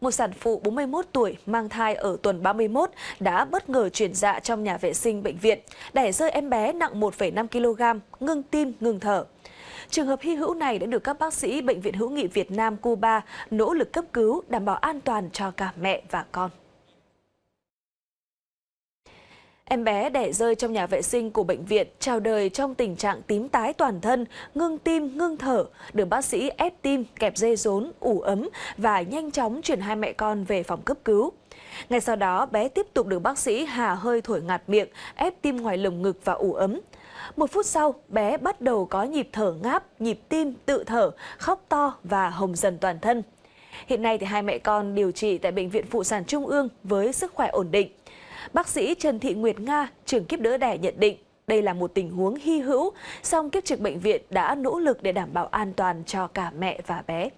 Một sản phụ 41 tuổi mang thai ở tuần 31 đã bất ngờ chuyển dạ trong nhà vệ sinh bệnh viện, đẻ rơi em bé nặng 1,5 kg, ngưng tim, ngừng thở. Trường hợp hy hữu này đã được các bác sĩ Bệnh viện Hữu nghị Việt Nam Cuba nỗ lực cấp cứu đảm bảo an toàn cho cả mẹ và con. Em bé đẻ rơi trong nhà vệ sinh của bệnh viện, chào đời trong tình trạng tím tái toàn thân, ngưng tim, ngưng thở, được bác sĩ ép tim, kẹp dây rốn, ủ ấm và nhanh chóng chuyển hai mẹ con về phòng cấp cứu. Ngay sau đó, bé tiếp tục được bác sĩ hà hơi thổi ngạt miệng, ép tim ngoài lồng ngực và ủ ấm. Một phút sau, bé bắt đầu có nhịp thở ngáp, nhịp tim, tự thở, khóc to và hồng dần toàn thân. Hiện nay thì hai mẹ con điều trị tại Bệnh viện Phụ sản Trung ương với sức khỏe ổn định. Bác sĩ Trần Thị Nguyệt Nga, trưởng kiếp đỡ đẻ nhận định đây là một tình huống hy hữu, song kiếp trực bệnh viện đã nỗ lực để đảm bảo an toàn cho cả mẹ và bé.